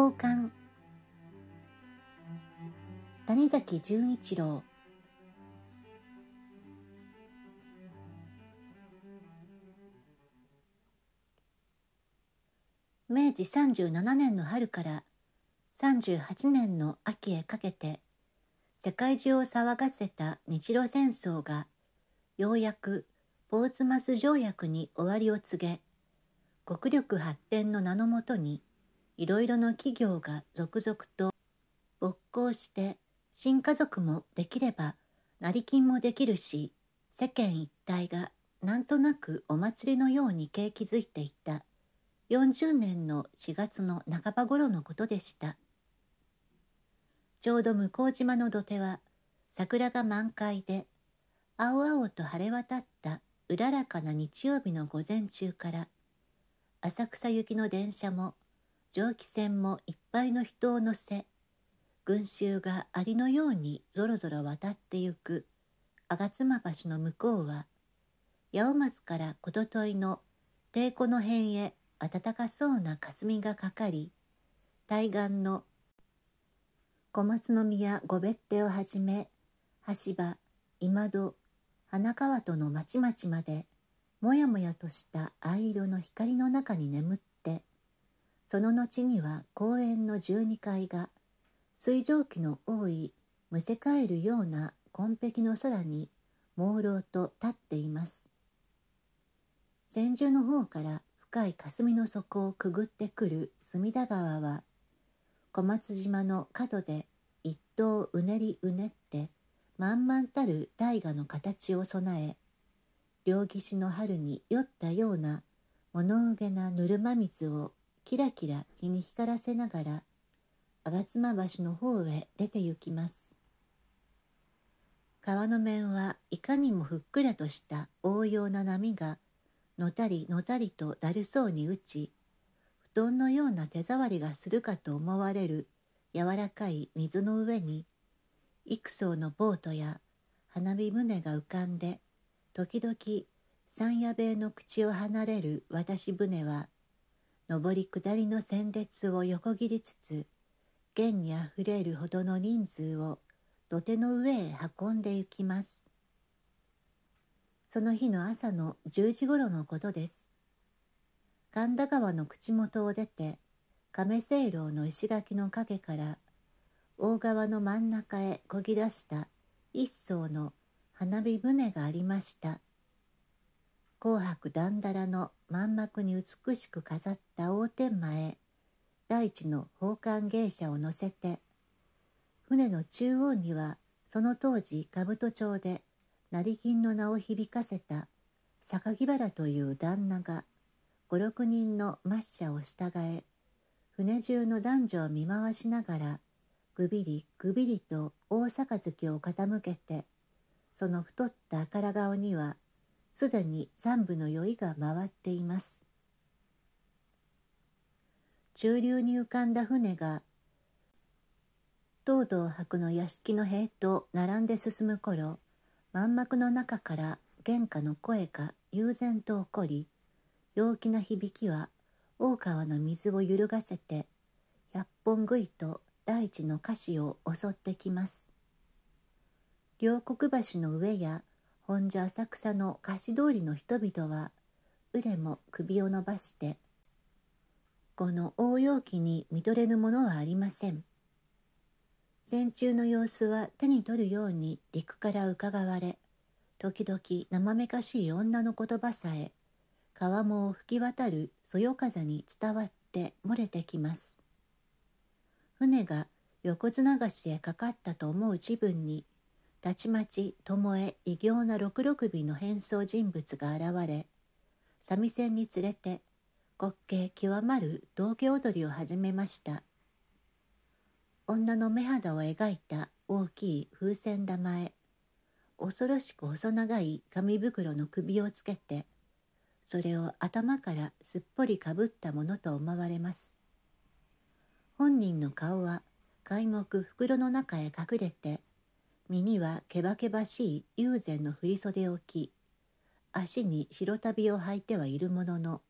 宝冠谷崎潤一郎明治37年の春から38年の秋へかけて世界中を騒がせた日露戦争がようやくポーツマス条約に終わりを告げ国力発展の名のもとにいろいろな企業が続々と勃興して新家族もできれば成金もできるし世間一体がなんとなくお祭りのように景気づいていた40年の4月の半ば頃のことでしたちょうど向島の土手は桜が満開で青々と晴れ渡ったうららかな日曜日の午前中から浅草行きの電車も蒸気船もいっぱいの人を乗せ群衆がアリのようにぞろぞろ渡ってゆく吾妻橋の向こうは八尾松からことといの帝子の辺へ暖かそうな霞がかかり対岸の小松宮御別邸をはじめ橋場今戸花川との町々までもやもやとした藍色の光の中に眠っその後には公園の12階が水蒸気の多いむせ返るような紺碧の空に朦朧と立っています千住の方から深い霞の底をくぐってくる隅田川は小松島の角で一頭うねりうねって満々たる大河の形を備え両岸の春に酔ったような物憂げなぬるま水をキラキラ日に光らせながら吾妻橋の方へ出て行きます川の面はいかにもふっくらとした応用な波がのたりのたりとだるそうに打ち布団のような手触りがするかと思われる柔らかい水の上に幾層のボートや花火胸が浮かんで時々山野塀の口を離れる渡し船は上り下りの戦列を横切りつつ現にあふれるほどの人数を土手の上へ運んで行きますその日の朝の10時ごろのことです神田川の口元を出て亀清楼の石垣の陰から大川の真ん中へこぎ出した一艘の花火船がありました紅白段だらの満幕に美しく飾った大天満へ大地の宝冠芸者を乗せて船の中央にはその当時兜町で成金の名を響かせた榊原という旦那が五六人の末社を従え船中の男女を見回しながらぐびりぐびりと大杯を傾けてその太ったあから顔にはすでに三部の酔いが回っています中流に浮かんだ船が東堂博の屋敷の塀と並んで進む頃満幕の中から玄関の声が悠然と起こり陽気な響きは大川の水を揺るがせて百本食いと大地の菓子を襲ってきます両国橋の上や本所浅草の菓子通りの人々は腕も首を伸ばしてこの応用機に見とれぬものはありません戦中の様子は手に取るように陸からうかがわれ時々生めかしい女の言葉さえ川面を吹き渡るそよ風に伝わって漏れてきます船が横綱橋へかかったと思う自分にたちまち巴異形な六六尾の変装人物が現れ三味線に連れて滑稽極まる道化踊りを始めました女の目肌を描いた大きい風船玉へ恐ろしく細長い紙袋の首をつけてそれを頭からすっぽりかぶったものと思われます本人の顔は皆目袋の中へ隠れて身にはけばけばしい友禅の振袖を着足に白足袋を履いてはいるものの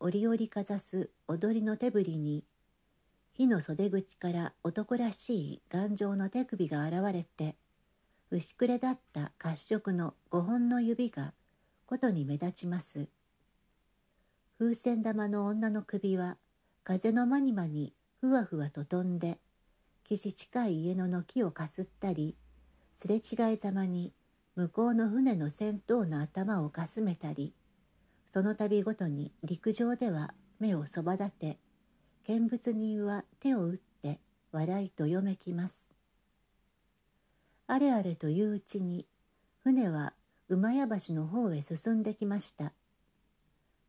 折々かざす踊りの手振りに火の袖口から男らしい頑丈な手首が現れて牛くれだった褐色の5本の指がことに目立ちます風船玉の女の首は風の間に間にふわふわと飛んで岸近い家の軒をかすったりすれ違いざまに向こうの船の銭頭の頭をかすめたりその度ごとに陸上では目をそば立て見物人は手を打って笑いとよめきます。あれあれといううちに船は馬屋橋の方へ進んできました。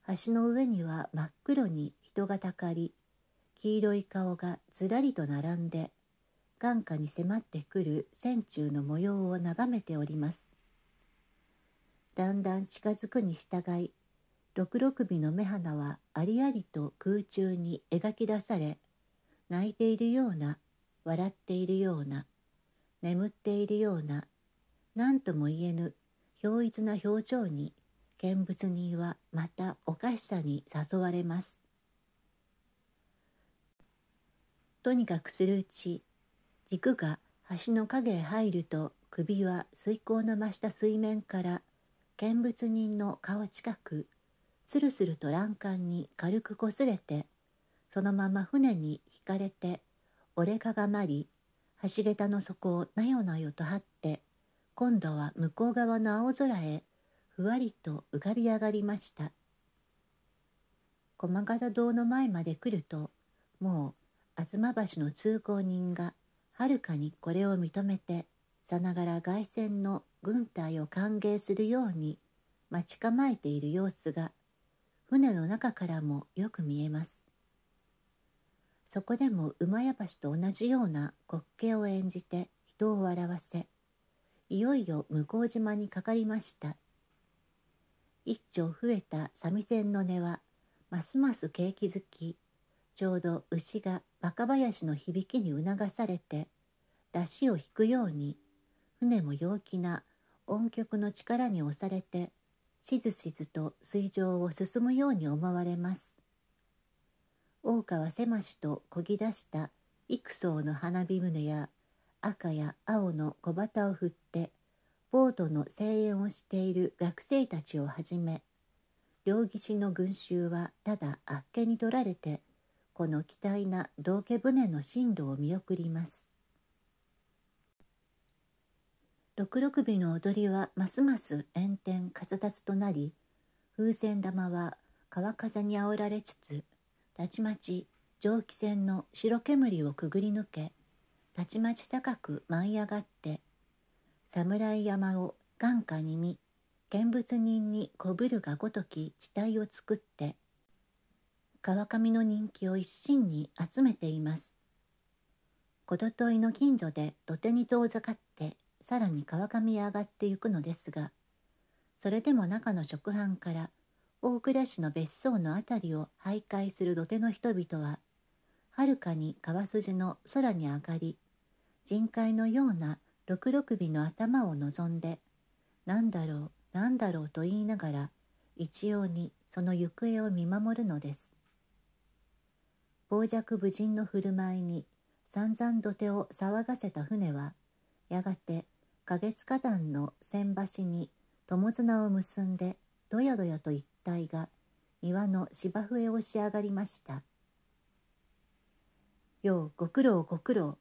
橋の上には真っ黒に人がたかり黄色い顔がずらりと並んで眼下に迫ってくる船中の模様を眺めております。だんだん近づくに従い、六六尾の目鼻はありありと空中に描き出され、泣いているような、笑っているような、眠っているような、何とも言えぬ、表逸な表情に、見物人はまたおかしさに誘われます。とにかくするうち軸が橋の影へ入ると首は水溝の増した水面から見物人の顔近くスルスルと欄干に軽くこすれてそのまま船にひかれて折れかがまり橋桁の底をなよなよと張って今度は向こう側の青空へふわりと浮かび上がりました駒形堂の前まで来るともう吾妻橋の通行人がはるかにこれを認めてさながら凱旋の軍隊を歓迎するように待ち構えている様子が船の中からもよく見えます。そこでも馬屋橋と同じような滑稽を演じて人を笑わせいよいよ向島にかかりました一丁増えた三味線の音はますます景気づきちょうど牛が若林の響きに促されて出汁を引くように船も陽気な音曲の力に押されてしずしずと水上を進むように思われます。大川狭しとこぎ出した幾層の花火船や赤や青の小旗を振ってボートの声援をしている学生たちをはじめ両岸の群衆はただあっけに取られてこの期待な道家船の進路を見送ります。六六尾の踊りはますます炎天活達となり風船玉は川風にあおられつつたちまち蒸気船の白煙をくぐり抜けたちまち高く舞い上がって侍山を眼下に見見物人にこぶるがごとき地帯を作って川上の人気を一身に集めています。ことといの近所で土手に遠ざかってさらに川上へ上がってゆくのですがそれでも中の食飯から大倉市の別荘の辺りを徘徊する土手の人々ははるかに川筋の空に上がり人海のような六六尾の頭を望んで何だろう何だろうと言いながら一様にその行方を見守るのです。傍若無人の振る舞いに散々土手を騒がせた船はやがて花月花壇の千橋に友綱を結んでどやどやと一帯が庭の芝生へ押し上がりました。ようご苦労ご苦労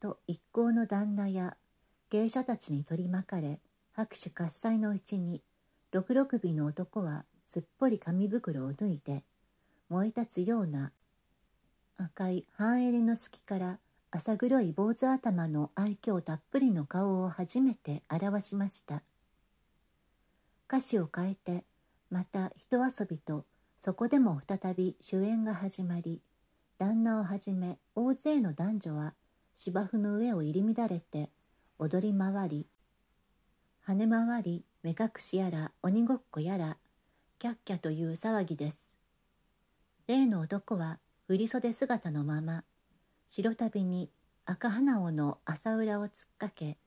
と一行の旦那や芸者たちに取り巻かれ拍手喝采のうちに六六尾の男はすっぽり紙袋を脱いで燃え立つような赤い半襟の隙から浅黒い坊主頭の愛嬌たっぷりの顔を初めて表しました歌詞を変えてまた人遊びとそこでも再び主演が始まり旦那をはじめ大勢の男女は芝生の上を入り乱れて踊り回り跳ね回り目隠しやら鬼ごっこやらキャッキャという騒ぎです例の男は振袖姿のまま白旅に赤花尾の朝浦を突っかけ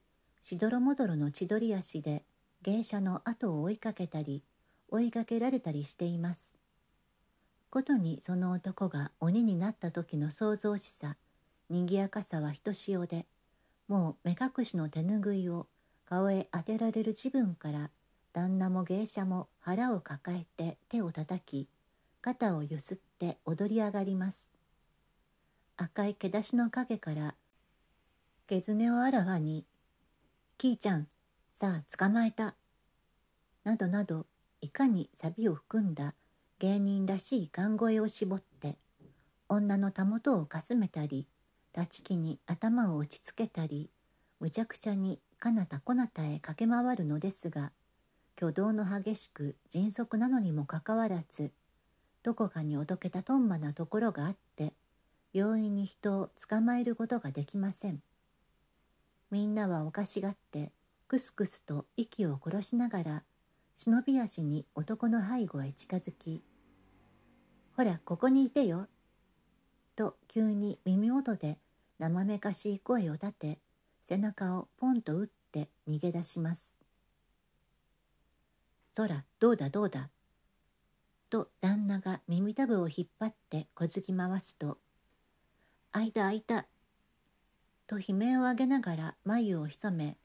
しどろもどろの千鳥足で芸者の後を追いかけたり追いかけられたりしています。ことにその男が鬼になった時の創造しさにぎやかさはひとしおでもう目隠しの手ぬぐいを顔へ当てられる自分から旦那も芸者も腹を抱えて手をたたき肩をゆすって踊り上がります。赤い毛出しの影から毛爪をあらわに「キーちゃんさあ捕まえた」などなどいかにサビを含んだ芸人らしい勘声を絞って女のたもとをかすめたり立ち木に頭を打ちつけたりむちゃくちゃにかなたこなたへ駆け回るのですが挙動の激しく迅速なのにもかかわらずどこかにおどけたとんまなところがあっ容易に人を捕まえることができませんみんなはおかしがってクスクスと息を殺しながら忍び足に男の背後へ近づき「ほらここにいてよ」と急に耳元でまめかしい声を立て背中をポンと打って逃げ出します。そらどうだどうだと旦那が耳たぶを引っ張ってこずき回すと開いた開いた」と悲鳴を上げながら眉を潜め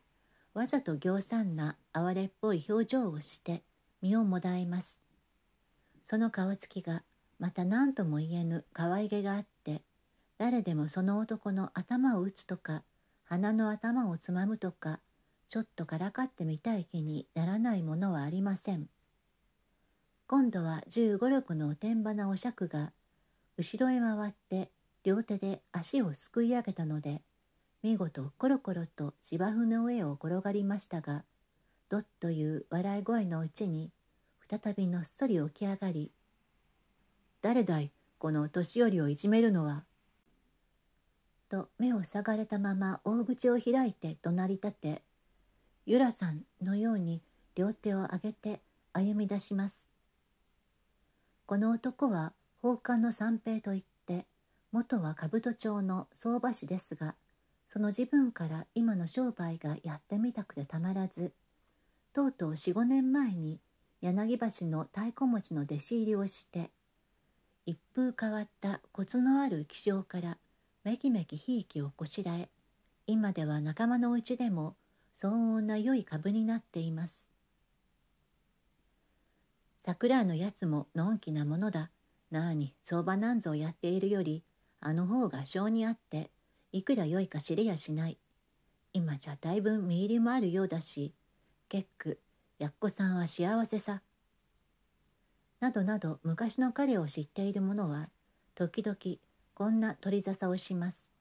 わざと行んな哀れっぽい表情をして身をもだえますその顔つきがまた何とも言えぬ可愛げがあって誰でもその男の頭を打つとか鼻の頭をつまむとかちょっとからかってみたい気にならないものはありません今度は1 5六のおてんばなお酌が後ろへ回って両手で足をすくい上げたので見事コロコロと芝生の上を転がりましたがドッという笑い声のうちに再びのっそり起き上がり「誰だいこの年寄りをいじめるのは」と目を下がれたまま大口を開いて怒鳴り立て「ゆらさん」のように両手を上げて歩み出します。この男は放冠の三平といっ元は兜町の相場師ですがその自分から今の商売がやってみたくてたまらずとうとう45年前に柳橋の太鼓持ちの弟子入りをして一風変わったコツのある気性からめきめきひいきをこしらえ今では仲間のうちでも騒音な良い株になっています桜のやつものんきなものだなあに相場なんぞをやっているよりあの方が性にあっていくら良いか知りやしない今じゃだいぶ身入りもあるようだし結句やっこさんは幸せさなどなど昔の彼を知っている者は時々こんな取り沙汰をします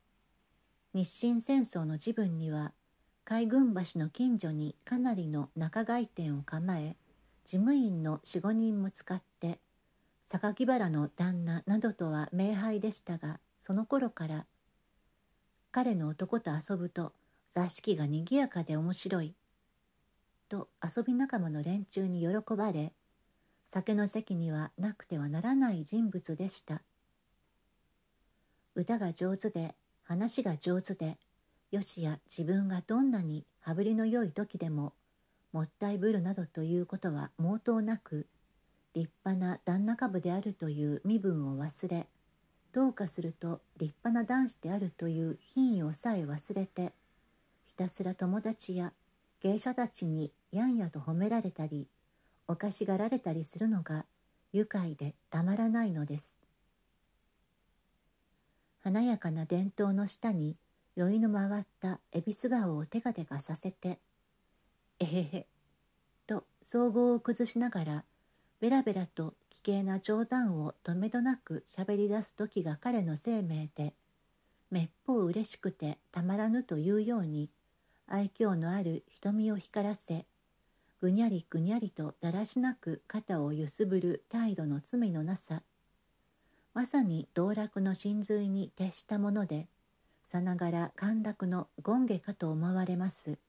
日清戦争の時分には海軍橋の近所にかなりの仲買店を構え事務員の45人も使って榊原の旦那などとは名配でしたがその頃から彼の男と遊ぶと座敷がにぎやかで面白いと遊び仲間の連中に喜ばれ酒の席にはなくてはならない人物でした歌が上手で話が上手でよしや自分がどんなに羽振りの良い時でももったいぶるなどということは毛頭なく立派な旦那株であるという身分を忘れどうかすると立派な男子であるという品位をさえ忘れてひたすら友達や芸者たちにやんやと褒められたりおかしがられたりするのが愉快でたまらないのです華やかな伝統の下に酔いの回った恵比寿顔をテカテカさせて「えへへ」と総合を崩しながらベラベラと奇形な冗談をとめどなく喋り出す時が彼の生命でめっぽう嬉しくてたまらぬというように愛嬌のある瞳を光らせぐにゃりぐにゃりとだらしなく肩を揺すぶる態度の罪のなさまさに道楽の真髄に徹したものでさながら陥落の権下かと思われます。